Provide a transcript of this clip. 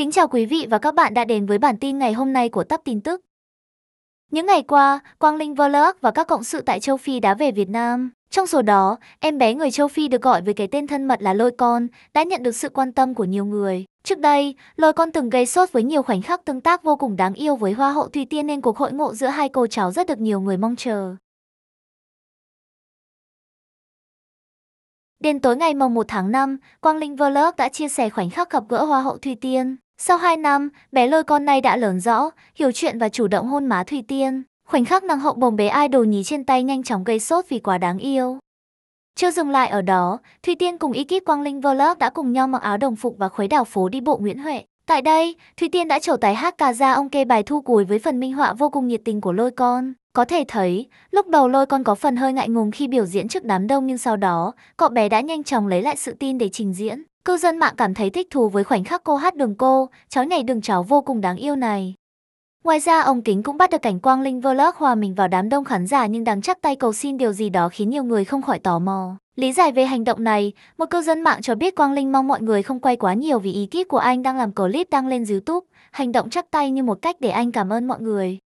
Kính chào quý vị và các bạn đã đến với bản tin ngày hôm nay của Tắp Tin Tức. Những ngày qua, Quang Linh Vlog và các cộng sự tại châu Phi đã về Việt Nam. Trong số đó, em bé người châu Phi được gọi với cái tên thân mật là Lôi Con đã nhận được sự quan tâm của nhiều người. Trước đây, Lôi Con từng gây sốt với nhiều khoảnh khắc tương tác vô cùng đáng yêu với Hoa hậu Thùy Tiên nên cuộc hội ngộ giữa hai cô cháu rất được nhiều người mong chờ. Đến tối ngày mồng 1 tháng 5, Quang Linh Vlog đã chia sẻ khoảnh khắc gặp gỡ Hoa hậu Thùy Tiên. Sau 2 năm, bé lôi con này đã lớn rõ, hiểu chuyện và chủ động hôn má Thủy Tiên. Khoảnh khắc nàng hậu bồng bé idol nhí trên tay nhanh chóng gây sốt vì quá đáng yêu. Chưa dừng lại ở đó, Thủy Tiên cùng ekip Quang Linh Vlog đã cùng nhau mặc áo đồng phục và khuấy đảo phố đi bộ Nguyễn Huệ. Tại đây, Thủy Tiên đã trổ tài hát ca ra ông kê bài thu cùi với phần minh họa vô cùng nhiệt tình của lôi con. Có thể thấy, lúc đầu lôi con có phần hơi ngại ngùng khi biểu diễn trước đám đông nhưng sau đó, cậu bé đã nhanh chóng lấy lại sự tin để trình diễn. Cư dân mạng cảm thấy thích thú với khoảnh khắc cô hát đường cô, cháu này đường cháu vô cùng đáng yêu này. Ngoài ra ông Kính cũng bắt được cảnh Quang Linh Vlog hòa mình vào đám đông khán giả nhưng đang chắc tay cầu xin điều gì đó khiến nhiều người không khỏi tò mò. Lý giải về hành động này, một cư dân mạng cho biết Quang Linh mong mọi người không quay quá nhiều vì ý kíp của anh đang làm clip đăng lên YouTube, hành động chắc tay như một cách để anh cảm ơn mọi người.